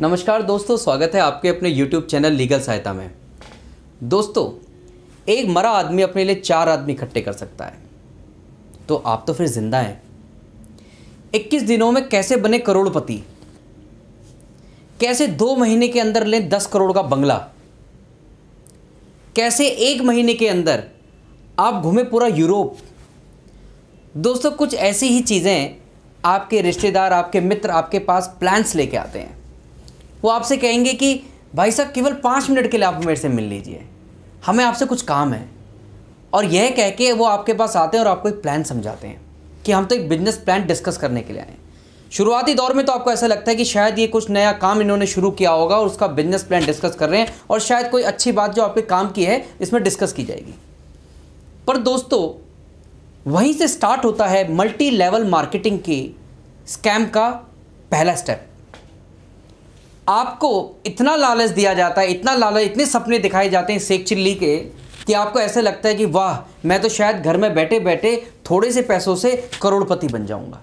नमस्कार दोस्तों स्वागत है आपके अपने YouTube चैनल लीगल सहायता में दोस्तों एक मरा आदमी अपने लिए चार आदमी इकट्ठे कर सकता है तो आप तो फिर जिंदा हैं 21 दिनों में कैसे बने करोड़पति कैसे दो महीने के अंदर लें दस करोड़ का बंगला कैसे एक महीने के अंदर आप घूमें पूरा यूरोप दोस्तों कुछ ऐसी ही चीज़ें आपके रिश्तेदार आपके मित्र आपके पास प्लान्स लेके आते हैं वो आपसे कहेंगे कि भाई साहब केवल पाँच मिनट के लिए आप मेरे से मिल लीजिए हमें आपसे कुछ काम है और यह कह के वो आपके पास आते हैं और आपको एक प्लान समझाते हैं कि हम तो एक बिजनेस प्लान डिस्कस करने के लिए आए हैं शुरुआती दौर में तो आपको ऐसा लगता है कि शायद ये कुछ नया काम इन्होंने शुरू किया होगा और उसका बिजनेस प्लान डिस्कस कर रहे हैं और शायद कोई अच्छी बात जो आपके काम की है इसमें डिस्कस की जाएगी पर दोस्तों वहीं से स्टार्ट होता है मल्टी लेवल मार्केटिंग की स्कैम का पहला स्टेप आपको इतना लालच दिया जाता है इतना लालच इतने सपने दिखाए जाते हैं शेख चिल्ली के कि आपको ऐसे लगता है कि वाह मैं तो शायद घर में बैठे बैठे थोड़े से पैसों से करोड़पति बन जाऊंगा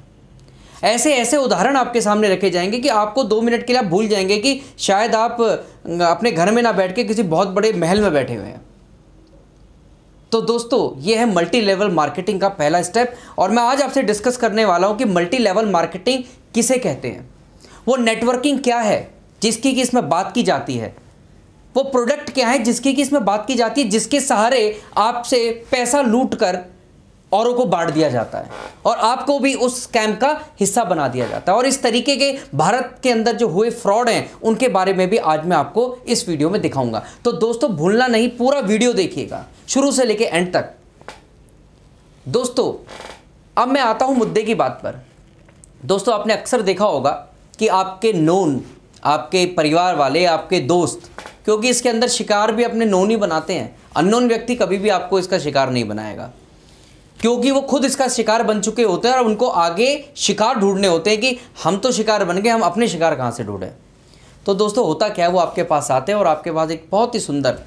ऐसे ऐसे उदाहरण आपके सामने रखे जाएंगे कि आपको दो मिनट के लिए आप भूल जाएंगे कि शायद आप अं, अपने घर में ना बैठ के किसी बहुत बड़े महल में बैठे हुए हैं तो दोस्तों ये है मल्टी लेवल मार्केटिंग का पहला स्टेप और मैं आज आपसे डिस्कस करने वाला हूँ कि मल्टी लेवल मार्केटिंग किसे कहते हैं वो नेटवर्किंग क्या है जिसकी कि इसमें बात की जाती है वो प्रोडक्ट क्या है जिसकी कि इसमें बात की जाती है जिसके सहारे आपसे पैसा लूट कर औरों को बांट दिया जाता है और आपको भी उस स्कैम का हिस्सा बना दिया जाता है और इस तरीके के भारत के अंदर जो हुए फ्रॉड हैं उनके बारे में भी आज मैं आपको इस वीडियो में दिखाऊंगा तो दोस्तों भूलना नहीं पूरा वीडियो देखिएगा शुरू से लेके एंड तक दोस्तों अब मैं आता हूं मुद्दे की बात पर दोस्तों आपने अक्सर देखा होगा कि आपके नोन आपके परिवार वाले आपके दोस्त क्योंकि इसके अंदर शिकार भी अपने नोन ही बनाते हैं अननोन व्यक्ति कभी भी आपको इसका शिकार नहीं बनाएगा क्योंकि वो खुद इसका शिकार बन चुके होते हैं और उनको आगे शिकार ढूंढने होते हैं कि हम तो शिकार बन गए हम अपने शिकार कहाँ से ढूंढें तो दोस्तों होता क्या है वो आपके पास आते हैं और आपके पास एक बहुत ही सुंदर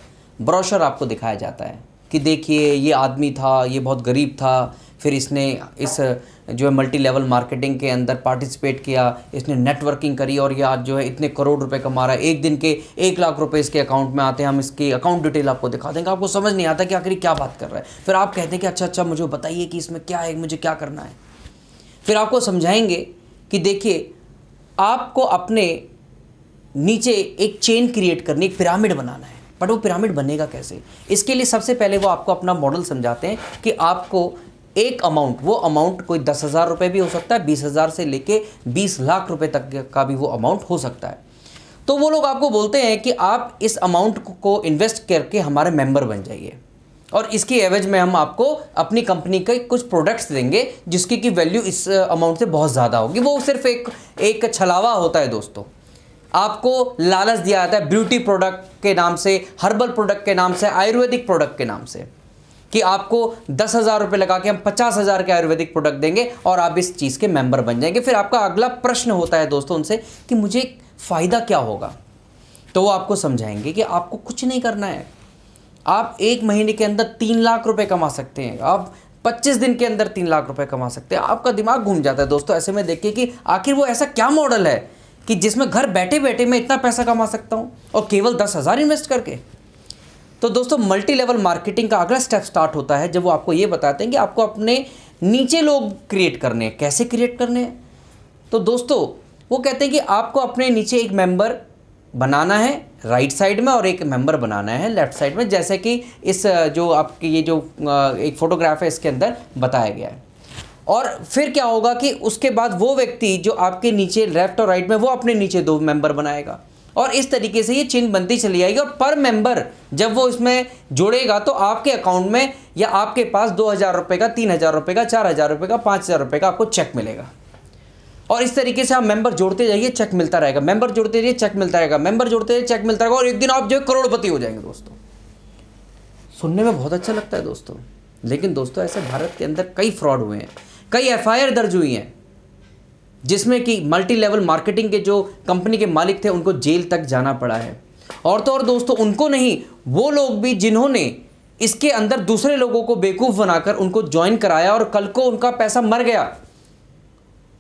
ब्रोशर आपको दिखाया जाता है कि देखिए ये आदमी था ये बहुत गरीब था फिर इसने इस जो है मल्टी लेवल मार्केटिंग के अंदर पार्टिसिपेट किया इसने नेटवर्किंग करी और ये आज जो है इतने करोड़ रुपए कमा रहा है एक दिन के एक लाख रुपए इसके अकाउंट में आते हैं हम इसकी अकाउंट डिटेल आपको दिखा देंगे आपको समझ नहीं आता कि आखिर क्या बात कर रहा है फिर आप कहते हैं कि अच्छा अच्छा मुझे बताइए कि इसमें क्या है मुझे क्या करना है फिर आपको समझाएंगे कि देखिए आपको अपने नीचे एक चेन क्रिएट करनी एक पिरामिड बनाना है बट वो पिरामिड बनेगा कैसे इसके लिए सबसे पहले वो आपको अपना मॉडल समझाते हैं कि आपको एक अमाउंट वो अमाउंट कोई दस हज़ार रुपये भी हो सकता है बीस हज़ार से लेके बीस लाख रुपए तक का भी वो अमाउंट हो सकता है तो वो लोग आपको बोलते हैं कि आप इस अमाउंट को इन्वेस्ट करके हमारे मेंबर बन जाइए और इसकी एवज में हम आपको अपनी कंपनी के कुछ प्रोडक्ट्स देंगे जिसकी की वैल्यू इस अमाउंट uh, से बहुत ज़्यादा होगी वो सिर्फ एक एक छलावा होता है दोस्तों आपको लालच दिया जाता है ब्यूटी प्रोडक्ट के नाम से हर्बल प्रोडक्ट के नाम से आयुर्वेदिक प्रोडक्ट के नाम से कि आपको दस हज़ार रुपये लगा के हम पचास हज़ार के आयुर्वेदिक प्रोडक्ट देंगे और आप इस चीज़ के मेंबर बन जाएंगे फिर आपका अगला प्रश्न होता है दोस्तों उनसे कि मुझे फ़ायदा क्या होगा तो वो आपको समझाएंगे कि आपको कुछ नहीं करना है आप एक महीने के अंदर तीन लाख रुपए कमा सकते हैं आप पच्चीस दिन के अंदर तीन लाख रुपए कमा सकते हैं आपका दिमाग घूम जाता है दोस्तों ऐसे में देखिए कि आखिर वो ऐसा क्या मॉडल है कि जिसमें घर बैठे बैठे मैं इतना पैसा कमा सकता हूँ और केवल दस हज़ार इन्वेस्ट करके तो दोस्तों मल्टी लेवल मार्केटिंग का अगला स्टेप स्टार्ट होता है जब वो आपको ये बताते हैं कि आपको अपने नीचे लोग क्रिएट करने हैं कैसे क्रिएट करने हैं तो दोस्तों वो कहते हैं कि आपको अपने नीचे एक मेंबर बनाना है राइट साइड में और एक मेंबर बनाना है लेफ्ट साइड में जैसे कि इस जो आपकी ये जो एक फ़ोटोग्राफ है इसके अंदर बताया गया है और फिर क्या होगा कि उसके बाद वो व्यक्ति जो आपके नीचे लेफ्ट और राइट में वो अपने नीचे दो मेंबर बनाएगा और इस तरीके से ये चिन्ह बनती चली जाएगी और पर मेंबर जब वो इसमें जोड़ेगा तो आपके अकाउंट में या आपके पास दो हज़ार रुपये का तीन हज़ार रुपये का चार हज़ार रुपये का पाँच हज़ार रुपये का आपको चेक मिलेगा और इस तरीके से आप मेंबर जोड़ते जाइए चेक मिलता रहेगा मेंबर जोड़ते जाइए चेक मिलता रहेगा मेंबर जोड़ते रहिए चेक मिलता रहेगा और एक दिन आप जो करोड़पति हो जाएंगे दोस्तों सुनने में बहुत अच्छा लगता है दोस्तों लेकिन दोस्तों ऐसे भारत के अंदर कई फ्रॉड हुए हैं कई एफ दर्ज हुई हैं जिसमें कि मल्टी लेवल मार्केटिंग के जो कंपनी के मालिक थे उनको जेल तक जाना पड़ा है और तो और दोस्तों उनको नहीं वो लोग भी जिन्होंने इसके अंदर दूसरे लोगों को बेवकूफ़ बनाकर उनको ज्वाइन कराया और कल को उनका पैसा मर गया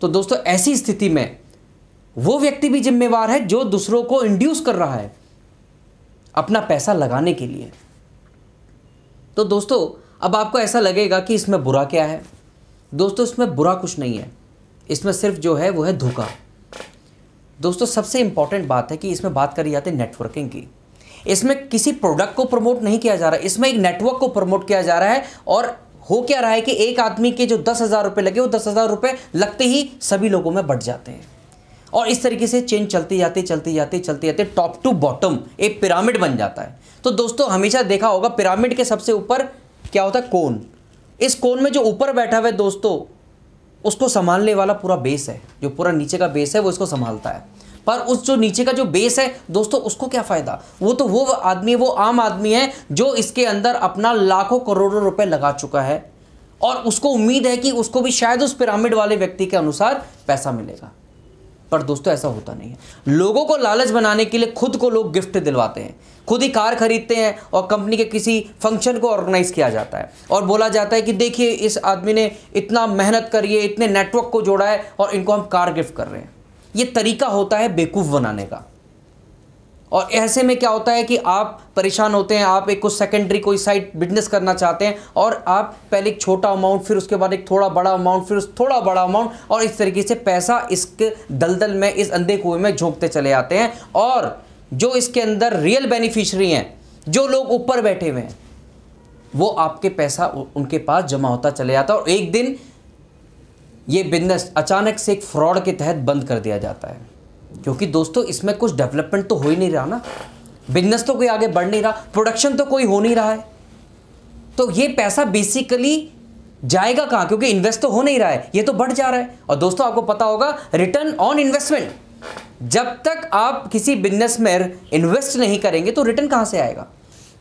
तो दोस्तों ऐसी स्थिति में वो व्यक्ति भी जिम्मेवार है जो दूसरों को इंड्यूस कर रहा है अपना पैसा लगाने के लिए तो दोस्तों अब आपको ऐसा लगेगा कि इसमें बुरा क्या है दोस्तों इसमें बुरा कुछ नहीं है इसमें सिर्फ जो है वो है धोखा दोस्तों सबसे इंपॉर्टेंट बात है कि इसमें बात करी जाती है नेटवर्किंग की इसमें किसी प्रोडक्ट को प्रमोट नहीं किया जा रहा है इसमें एक नेटवर्क को प्रमोट किया जा रहा है और हो क्या रहा है कि एक आदमी के जो दस हज़ार रुपये लगे वो दस हज़ार रुपये लगते ही सभी लोगों में बढ़ जाते हैं और इस तरीके से चेन चलती जाती चलती जाती चलती जाती टॉप टू बॉटम एक पिरामिड बन जाता है तो दोस्तों हमेशा देखा होगा पिरामिड के सबसे ऊपर क्या होता है कोन इस कोन में जो ऊपर बैठा हुआ है दोस्तों उसको संभालने वाला पूरा बेस है जो पूरा नीचे का बेस है वो इसको संभालता है पर उस जो नीचे का जो बेस है दोस्तों उसको क्या फ़ायदा वो तो वो आदमी वो आम आदमी है जो इसके अंदर अपना लाखों करोड़ों रुपए लगा चुका है और उसको उम्मीद है कि उसको भी शायद उस पिरामिड वाले व्यक्ति के अनुसार पैसा मिलेगा पर दोस्तों ऐसा होता नहीं है लोगों को लालच बनाने के लिए खुद को लोग गिफ्ट दिलवाते हैं खुद ही कार खरीदते हैं और कंपनी के किसी फंक्शन को ऑर्गेनाइज किया जाता है और बोला जाता है कि देखिए इस आदमी ने इतना मेहनत करी है इतने नेटवर्क को जोड़ा है और इनको हम कार गिफ्ट कर रहे हैं ये तरीका होता है बेवकूफ़ बनाने का और ऐसे में क्या होता है कि आप परेशान होते हैं आप एक कुछ सेकेंडरी कोई साइड बिजनेस करना चाहते हैं और आप पहले एक छोटा अमाउंट फिर उसके बाद एक थोड़ा बड़ा अमाउंट फिर उस थोड़ा बड़ा अमाउंट और इस तरीके से पैसा इसके दलदल में इस अंधे कुएं में झोंकते चले जाते हैं और जो इसके अंदर रियल बेनिफिशरी हैं जो लोग ऊपर बैठे हुए हैं वो आपके पैसा उनके पास जमा होता चले जाता है और एक दिन ये बिजनेस अचानक से एक फ्रॉड के तहत बंद कर दिया जाता है क्योंकि दोस्तों इसमें कुछ डेवलपमेंट तो हो ही नहीं रहा ना बिजनेस तो कोई आगे बढ़ नहीं रहा प्रोडक्शन तो कोई हो नहीं रहा है तो ये पैसा बेसिकली जाएगा कहाँ क्योंकि इन्वेस्ट तो हो नहीं रहा है ये तो बढ़ जा रहा है और दोस्तों आपको पता होगा रिटर्न ऑन इन्वेस्टमेंट जब तक आप किसी बिजनेस में इन्वेस्ट नहीं करेंगे तो रिटर्न कहाँ से आएगा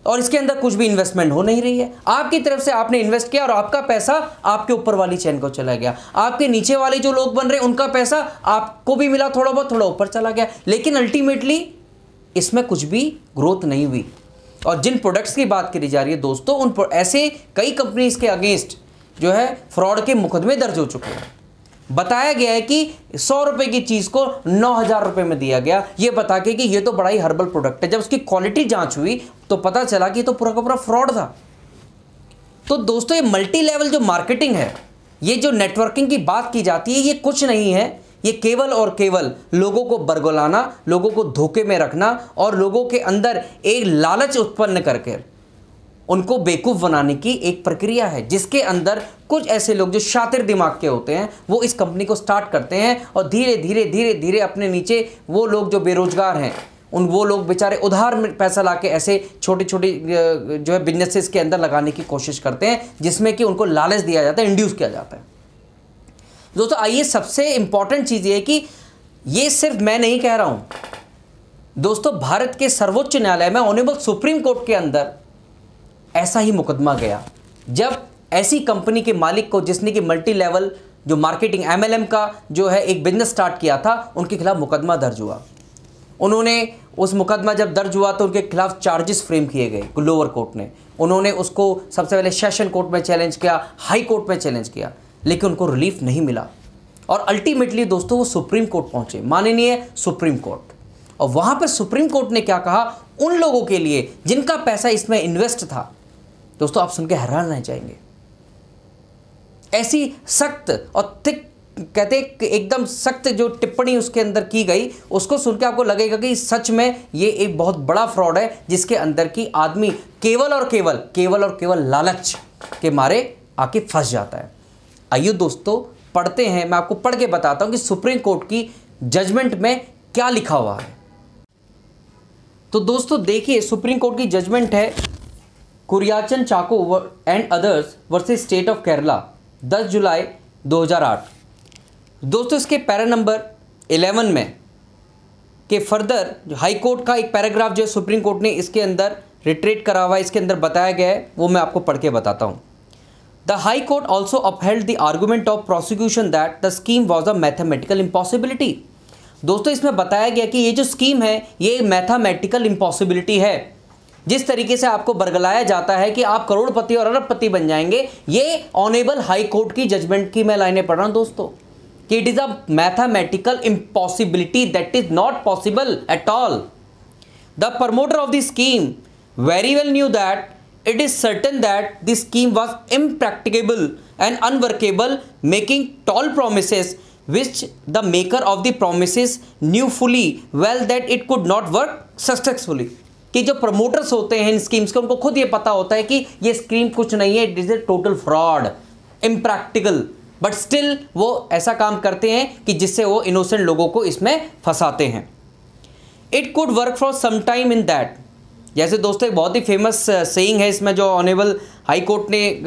और इसके अंदर कुछ भी इन्वेस्टमेंट हो नहीं रही है आपकी तरफ से आपने इन्वेस्ट किया और आपका पैसा आपके ऊपर वाली चैन को चला गया आपके नीचे वाले जो लोग बन रहे उनका पैसा आपको भी मिला थोड़ा बहुत थोड़ा ऊपर चला गया लेकिन अल्टीमेटली इसमें कुछ भी ग्रोथ नहीं हुई और जिन प्रोडक्ट्स की बात करी जा रही है दोस्तों उन ऐसे कई कंपनीज के अगेंस्ट जो है फ्रॉड के मुकदमे दर्ज हो चुके हैं बताया गया है कि सौ रुपए की चीज को नौ हजार रुपए में दिया गया यह बता के कि यह तो बड़ा ही हर्बल प्रोडक्ट है जब उसकी क्वालिटी जांच हुई तो पता चला कि तो पूरा का पूरा फ्रॉड था तो दोस्तों ये मल्टी लेवल जो मार्केटिंग है ये जो नेटवर्किंग की बात की जाती है ये कुछ नहीं है ये केवल और केवल लोगों को बरगुलाना लोगों को धोखे में रखना और लोगों के अंदर एक लालच उत्पन्न करके उनको बेवकूफ़ बनाने की एक प्रक्रिया है जिसके अंदर कुछ ऐसे लोग जो शातिर दिमाग के होते हैं वो इस कंपनी को स्टार्ट करते हैं और धीरे धीरे धीरे धीरे अपने नीचे वो लोग जो बेरोज़गार हैं उन वो लोग बेचारे उधार में पैसा ला के ऐसे छोटे छोटे जो है बिजनेसेस के अंदर लगाने की कोशिश करते हैं जिसमें कि उनको लालच दिया जाता है इंड्यूस किया जाता है दोस्तों आइए सबसे इंपॉर्टेंट चीज़ ये कि ये सिर्फ मैं नहीं कह रहा हूँ दोस्तों भारत के सर्वोच्च न्यायालय में ऑनेबल सुप्रीम कोर्ट के अंदर ऐसा ही मुकदमा गया जब ऐसी कंपनी के मालिक को जिसने कि मल्टी लेवल जो मार्केटिंग एमएलएम का जो है एक बिजनेस स्टार्ट किया था उनके खिलाफ मुकदमा दर्ज हुआ उन्होंने उस मुकदमा जब दर्ज हुआ तो उनके खिलाफ चार्जेस फ्रेम किए गए लोअर कोर्ट ने उन्होंने उसको सबसे पहले सेशन कोर्ट में चैलेंज किया हाई कोर्ट में चैलेंज किया लेकिन उनको रिलीफ नहीं मिला और अल्टीमेटली दोस्तों वो सुप्रीम कोर्ट पहुंचे माननीय सुप्रीम कोर्ट और वहां पर सुप्रीम कोर्ट ने क्या कहा उन लोगों के लिए जिनका पैसा इसमें इन्वेस्ट था दोस्तों आप सुनकर हैरान रह जाएंगे ऐसी सख्त और तिक कहते एकदम सख्त जो टिप्पणी उसके अंदर की गई उसको सुनकर आपको लगेगा कि सच में ये एक बहुत बड़ा फ्रॉड है जिसके अंदर की आदमी केवल और केवल केवल और केवल लालच के मारे आके फंस जाता है आइए दोस्तों पढ़ते हैं मैं आपको पढ़ के बताता हूं कि सुप्रीम कोर्ट की जजमेंट में क्या लिखा हुआ है तो दोस्तों देखिए सुप्रीम कोर्ट की जजमेंट है Kuriachan Chacko and others versus state of Kerala 10 जुलाई 2008 दोस्तों इसके पैरा नंबर 11 में के फर्दर हाई कोर्ट का एक पैराग्राफ जो सुप्रीम कोर्ट ने इसके अंदर रिट्रेट करा हुआ है इसके अंदर बताया गया है वो मैं आपको पढ़ के बताता हूँ the high court also upheld the argument of prosecution that the scheme was a mathematical impossibility दोस्तों इसमें बताया गया कि ये जो स्कीम है ये मैथामेटिकल इम्पॉसिबिलिटी है जिस तरीके से आपको बरगलाया जाता है कि आप करोड़पति और अरबपति बन जाएंगे ये ऑनेबल हाई कोर्ट की जजमेंट की मैं लाइने पढ़ रहा हूँ दोस्तों कि it is a mathematical impossibility that is not possible at all the promoter of the scheme very well knew that it is certain that the scheme was impracticable and unworkable making tall promise which the maker of the promise knew fully well that it could not work successfully कि जो promoters होते हैं इन schemes के उनको खुद ये पता होता है कि ये स्कीम कुछ नहीं है it is a total fraud impractical but still वो ऐसा काम करते हैं कि जिससे वो इनोसेंट लोगों को इसमें फंसाते हैं it could work for some time in that जैसे दोस्तों एक बहुत ही फेमस सेइंग uh, है इसमें जो ऑनेबल हाई कोर्ट ने uh,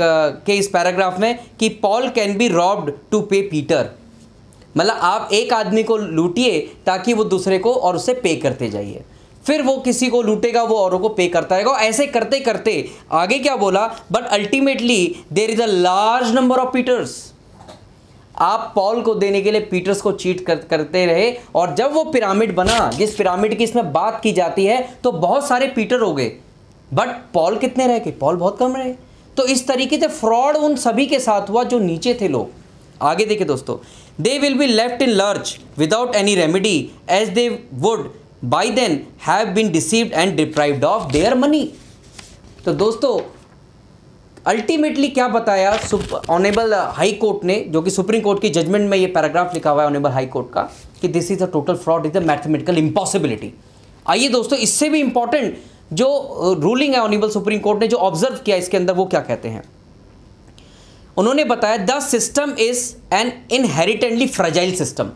के इस पैराग्राफ में कि Paul can be robbed to pay Peter मतलब आप एक आदमी को लूटिए ताकि वो दूसरे को और उसे पे करते जाइए फिर वो किसी को लूटेगा वो औरों को पे करता रहेगा ऐसे करते करते आगे क्या बोला but ultimately there is a large number of Peters आप पॉल को देने के लिए पीटर्स को चीट कर, करते रहे और जब वो पिरामिड बना जिस पिरामिड की इसमें बात की जाती है तो बहुत सारे पीटर हो गए बट पॉल कितने रह गए पॉल बहुत कम रहे तो इस तरीके से फ्रॉड उन सभी के साथ हुआ जो नीचे थे लोग आगे देखे दोस्तों they will be left in lurch without any remedy as they would by then have been deceived and deprived of their money तो दोस्तों अल्टीमेटली क्या बताया ऑनेबल हाई कोर्ट ने जो कि सुप्रीम कोर्ट की जजमेंट में ये पैराग्राफ लिखा हुआ है ऑनेबल हाई कोर्ट का कि this is a total fraud is a mathematical impossibility आइए दोस्तों इससे भी इंपॉर्टेंट जो रूलिंग uh, है ऑनेबल सुप्रीम कोर्ट ने जो ऑब्जर्व किया इसके अंदर वो क्या कहते हैं उन्होंने बताया the system is an inherently fragile system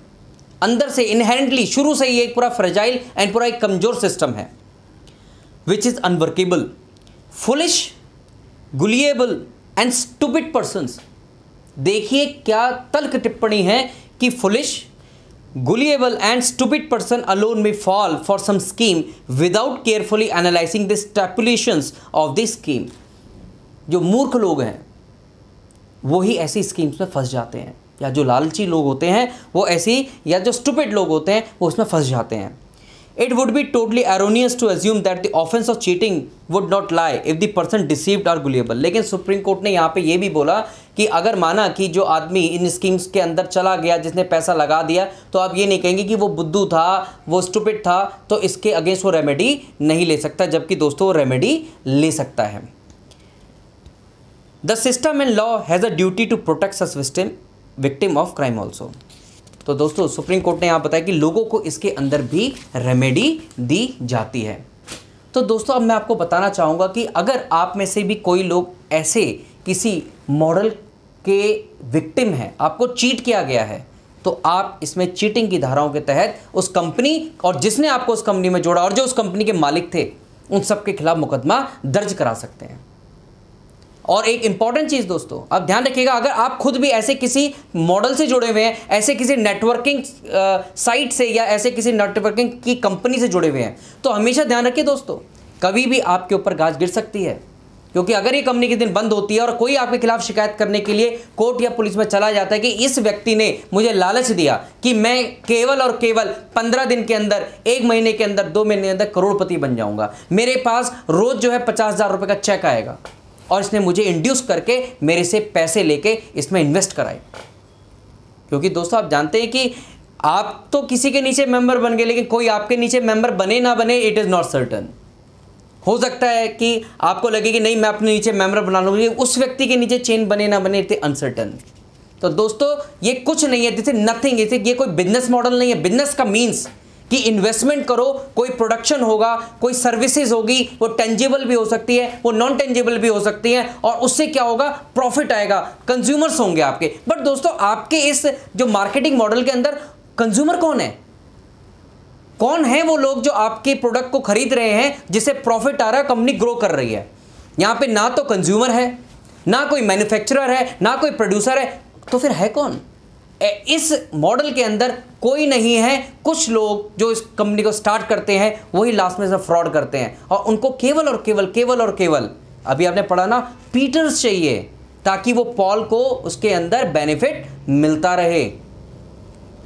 अंदर से इनहेरेंटली शुरू से ही एक पूरा फ्रेजाइल एंड पूरा एक कमज़ोर सिस्टम है which is unworkable foolish gullible and stupid person देखिए क्या तल्क टिप्पणी है कि foolish gullible and stupid person alone may fall for some scheme without carefully analysing the stipulation of the scheme जो मूर्ख लोग हैं वो ही ऐसी स्कीम्स में फंस जाते हैं या जो लालची लोग होते हैं वो ऐसी या जो स्टूपिड लोग होते हैं वो उसमें फंस जाते हैं it would be totally erroneous to assume that the offence of cheating would not lie if the person deceived are gullible लेकिन सुप्रीम कोर्ट ने यहाँ पे ये भी बोला कि अगर माना कि जो आदमी इन स्कीम्स के अंदर चला गया जिसने पैसा लगा दिया तो आप ये नहीं कहेंगे कि वो बुद्धू था वो स्टूपिड था तो इसके अगेंस्ट वो रेमेडी नहीं ले सकता जबकि दोस्तों वो रेमेडी ले सकता है the system and law has a duty to protect system victim of crime also तो दोस्तों सुप्रीम कोर्ट ने यहाँ बताया कि लोगों को इसके अंदर भी रेमेडी दी जाती है तो दोस्तों अब मैं आपको बताना चाहूँगा कि अगर आप में से भी कोई लोग ऐसे किसी मॉडल के विक्टिम हैं आपको चीट किया गया है तो आप इसमें चीटिंग की धाराओं के तहत उस कंपनी और जिसने आपको उस कंपनी में जोड़ा और जो उस कंपनी के मालिक थे उन सब के खिलाफ मुकदमा दर्ज करा सकते हैं और एक इंपॉर्टेंट चीज़ दोस्तों अब ध्यान रखिएगा अगर आप खुद भी ऐसे किसी मॉडल से जुड़े हुए हैं ऐसे किसी नेटवर्किंग साइट से या ऐसे किसी नेटवर्किंग की कंपनी से जुड़े हुए हैं तो हमेशा ध्यान रखिए दोस्तों कभी भी आपके ऊपर गाज गिर सकती है क्योंकि अगर ये कंपनी के दिन बंद होती है और कोई आपके खिलाफ शिकायत करने के लिए कोर्ट या पुलिस में चला जाता है कि इस व्यक्ति ने मुझे लालच दिया कि मैं केवल और केवल पंद्रह दिन के अंदर एक महीने के अंदर दो महीने के अंदर करोड़पति बन जाऊंगा मेरे पास रोज जो है पचास हजार रुपये का चेक आएगा और इसने मुझे इंड्यूस करके मेरे से पैसे लेके इसमें इन्वेस्ट कराए क्योंकि दोस्तों आप जानते हैं कि आप तो किसी के नीचे मेंबर बन गए लेकिन कोई आपके नीचे मेंबर बने ना बने इट इज़ नॉट सर्टन हो सकता है कि आपको लगे कि नहीं मैं अपने नीचे मेंबर बना लूँगी उस व्यक्ति के नीचे चेन बने ना बने इट अनसर्टन तो दोस्तों ये कुछ नहीं है दिस इज नथिंग इसे ये कोई बिजनेस मॉडल नहीं है बिजनेस का मीन्स कि इन्वेस्टमेंट करो कोई प्रोडक्शन होगा कोई सर्विसेज होगी वो टेंजेबल भी हो सकती है वो नॉन टेंजेबल भी हो सकती है और उससे क्या होगा प्रॉफिट आएगा कंज्यूमर्स होंगे आपके बट दोस्तों आपके इस जो मार्केटिंग मॉडल के अंदर कंज्यूमर कौन है कौन है वो लोग जो आपके प्रोडक्ट को खरीद रहे हैं जिसे प्रॉफिट आ रहा है कंपनी ग्रो कर रही है यहां पे ना तो कंज्यूमर है ना कोई मैन्युफैक्चरर है ना कोई प्रोड्यूसर है तो फिर है कौन इस मॉडल के अंदर कोई नहीं है कुछ लोग जो इस कंपनी को स्टार्ट करते हैं वही लास्ट में से फ्रॉड करते हैं और उनको केवल और केवल केवल और केवल अभी आपने पढ़ा ना पीटर्स चाहिए ताकि वो पॉल को उसके अंदर बेनिफिट मिलता रहे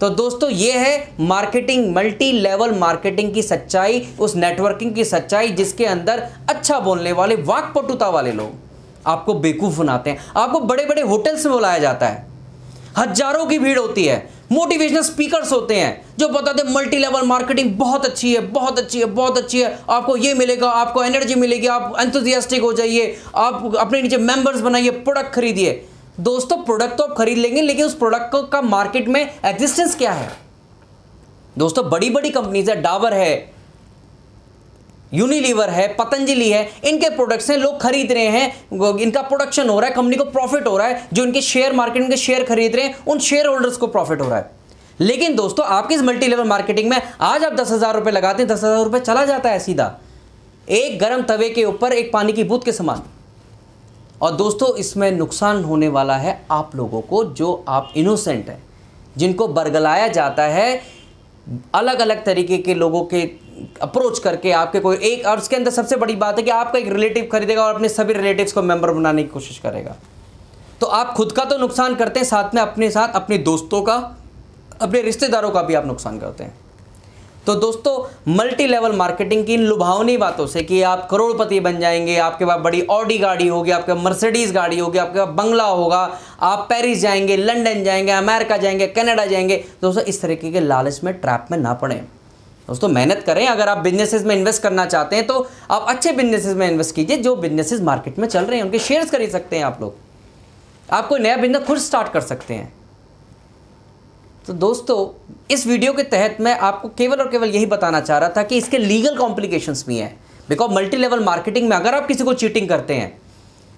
तो दोस्तों ये है मार्केटिंग मल्टी लेवल मार्केटिंग की सच्चाई उस नेटवर्किंग की सच्चाई जिसके अंदर अच्छा बोलने वाले वाकपटुता वाले लोग आपको बेकूफ बनाते हैं आपको बड़े बड़े होटल्स में बुलाया जाता है हजारों की भीड़ होती है मोटिवेशनल स्पीकर्स होते हैं जो बताते हैं मल्टी लेवल मार्केटिंग बहुत अच्छी है बहुत अच्छी है बहुत अच्छी है आपको ये मिलेगा आपको एनर्जी मिलेगी आप एंथुजियास्टिक हो जाइए आप अपने नीचे मेंबर्स बनाइए प्रोडक्ट खरीदिए दोस्तों प्रोडक्ट तो आप खरीद लेंगे लेकिन उस प्रोडक्ट का मार्केट में एग्जिस्टेंस क्या है दोस्तों बड़ी बड़ी कंपनीज है डाबर है यूनिलीवर है पतंजलि है इनके प्रोडक्ट्स हैं लोग खरीद रहे हैं इनका प्रोडक्शन हो रहा है कंपनी को प्रॉफिट हो रहा है जो इनके शेयर मार्केट के शेयर खरीद रहे हैं उन शेयर होल्डर्स को प्रॉफिट हो रहा है लेकिन दोस्तों आपकी इस मल्टी लेवल मार्केटिंग में आज आप दस हज़ार रुपये लगाते हैं दस हज़ार रुपये चला जाता है सीधा एक गर्म तवे के ऊपर एक पानी की बूथ के समान और दोस्तों इसमें नुकसान होने वाला है आप लोगों को जो आप इनोसेंट हैं जिनको बरगलाया जाता है अलग अलग तरीके के लोगों के अप्रोच करके आपके कोई एक और उसके अंदर सबसे बड़ी बात है कि आपका एक रिलेटिव खरीदेगा और अपने सभी रिलेटिव्स को मेंबर बनाने की कोशिश करेगा तो आप खुद का तो नुकसान करते हैं साथ में अपने साथ अपने दोस्तों का अपने रिश्तेदारों का भी आप नुकसान करते हैं तो दोस्तों मल्टी लेवल मार्केटिंग की इन लुभावनी बातों से कि आप करोड़पति बन जाएंगे आपके पास बड़ी ऑडी गाड़ी होगी आपके मर्सिडीज़ गाड़ी होगी आपके पास बंगला होगा आप पेरिस जाएंगे लंदन जाएंगे अमेरिका जाएंगे कनाडा जाएंगे दोस्तों इस तरीके के लालच में ट्रैप में ना पड़ें दोस्तों मेहनत करें अगर आप बिजनेसेस में इन्वेस्ट करना चाहते हैं तो आप अच्छे बिजनेसेस में इन्वेस्ट कीजिए जो बिजनेसेस मार्केट में चल रहे हैं उनके शेयर्स खरीद सकते हैं आप लोग आप कोई नया बिजनेस खुद स्टार्ट कर सकते हैं तो दोस्तों इस वीडियो के तहत मैं आपको केवल और केवल यही बताना चाह रहा था कि इसके लीगल कॉम्प्लिकेशंस भी हैं बिकॉज मल्टी लेवल मार्केटिंग में अगर आप किसी को चीटिंग करते हैं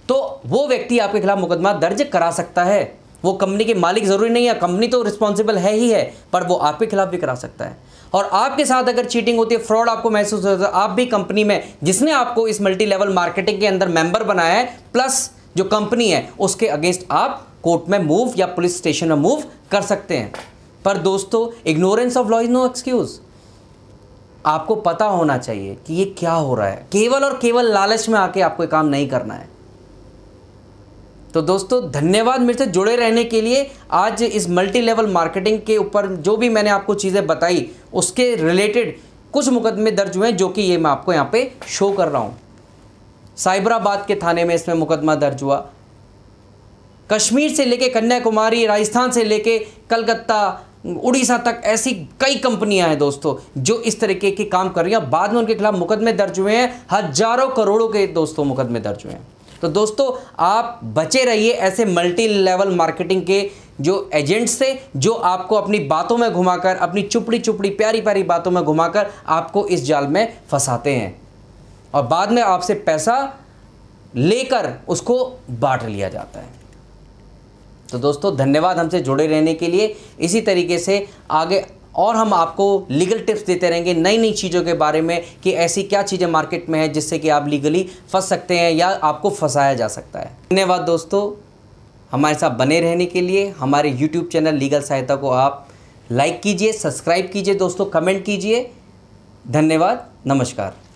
तो वो व्यक्ति आपके खिलाफ मुकदमा दर्ज करा सकता है वो कंपनी के मालिक ज़रूरी नहीं है कंपनी तो रिस्पॉन्सिबल है ही है पर वो आपके खिलाफ भी करा सकता है और आपके साथ अगर चीटिंग होती है फ्रॉड आपको महसूस होता है तो आप भी कंपनी में जिसने आपको इस मल्टी लेवल मार्केटिंग के अंदर मेंबर बनाया है प्लस जो कंपनी है उसके अगेंस्ट आप कोर्ट में मूव या पुलिस स्टेशन में मूव कर सकते हैं पर दोस्तों ignorance of law is no excuse आपको पता होना चाहिए कि ये क्या हो रहा है केवल और केवल लालच में आके आपको काम नहीं करना है तो दोस्तों धन्यवाद मेरे से जुड़े रहने के लिए आज इस मल्टी लेवल मार्केटिंग के ऊपर जो भी मैंने आपको चीज़ें बताई उसके रिलेटेड कुछ मुकदमे दर्ज हुए हैं जो कि ये मैं आपको यहाँ पे शो कर रहा हूँ साइबराबाद के थाने में इसमें मुकदमा दर्ज हुआ कश्मीर से लेके कन्याकुमारी राजस्थान से लेके कलकत्ता उड़ीसा तक ऐसी कई कंपनियां हैं दोस्तों जो इस तरीके के काम कर रही हैं बाद में उनके खिलाफ मुकदमे दर्ज हुए हैं हजारों करोड़ों के दोस्तों मुकदमे दर्ज हुए हैं तो दोस्तों आप बचे रहिए ऐसे मल्टी लेवल मार्केटिंग के जो एजेंट्स से जो आपको अपनी बातों में घुमाकर अपनी चुपड़ी चुपड़ी प्यारी प्यारी बातों में घुमाकर आपको इस जाल में फंसाते हैं और बाद में आपसे पैसा लेकर उसको बांट लिया जाता है तो दोस्तों धन्यवाद हमसे जुड़े रहने के लिए इसी तरीके से आगे और हम आपको लीगल टिप्स देते रहेंगे नई नई चीज़ों के बारे में कि ऐसी क्या चीज़ें मार्केट में है जिससे कि आप लीगली फंस सकते हैं या आपको फंसाया जा सकता है धन्यवाद दोस्तों हमारे साथ बने रहने के लिए हमारे यूट्यूब चैनल लीगल सहायता को आप लाइक कीजिए सब्सक्राइब कीजिए दोस्तों कमेंट कीजिए धन्यवाद नमस्कार